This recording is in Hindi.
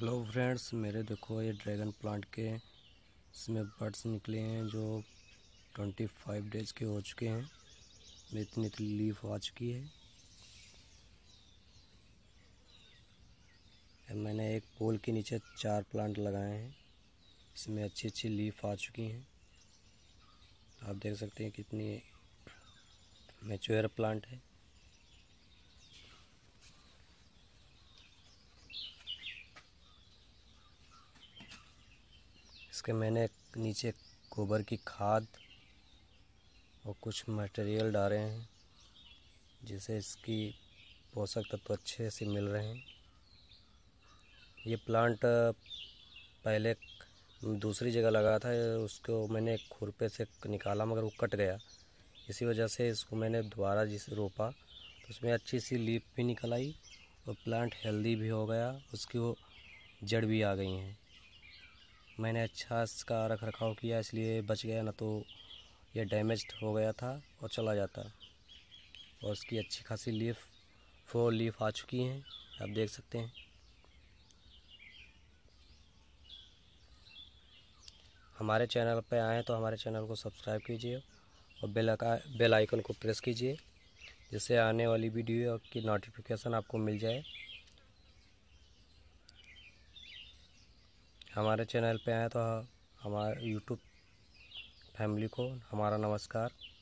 हेलो फ्रेंड्स मेरे देखो ये ड्रैगन प्लांट के इसमें बर्ड्स निकले हैं जो 25 डेज के हो चुके हैं इतनी इतनी लीफ आ चुकी है मैंने एक पोल के नीचे चार प्लांट लगाए हैं इसमें अच्छी अच्छी लीफ आ चुकी हैं आप देख सकते हैं कितनी मेच्योर प्लांट है इसके मैंने नीचे गोबर की खाद और कुछ मटेरियल डाले हैं जिससे इसकी पोषक तत्व तो अच्छे से मिल रहे हैं ये प्लांट पहले दूसरी जगह लगा था उसको मैंने खुरपे से निकाला मगर वो कट गया इसी वजह से इसको मैंने दोबारा जिसे रोपा तो उसमें अच्छी सी लीप भी निकल आई और प्लांट हेल्दी भी हो गया उसकी वो जड़ भी आ गई हैं मैंने अच्छा इसका रख रखाव किया इसलिए बच गया ना तो यह डैमेज हो गया था और चला जाता और उसकी अच्छी खासी लीफ फोर लीफ आ चुकी हैं आप देख सकते हैं हमारे चैनल पर आएँ तो हमारे चैनल को सब्सक्राइब कीजिए और बेल बेल आइकन को प्रेस कीजिए जिससे आने वाली वीडियो की नोटिफिकेशन आपको मिल जाए हमारे चैनल पे आए तो हमारे यूट्यूब फैमिली को हमारा नमस्कार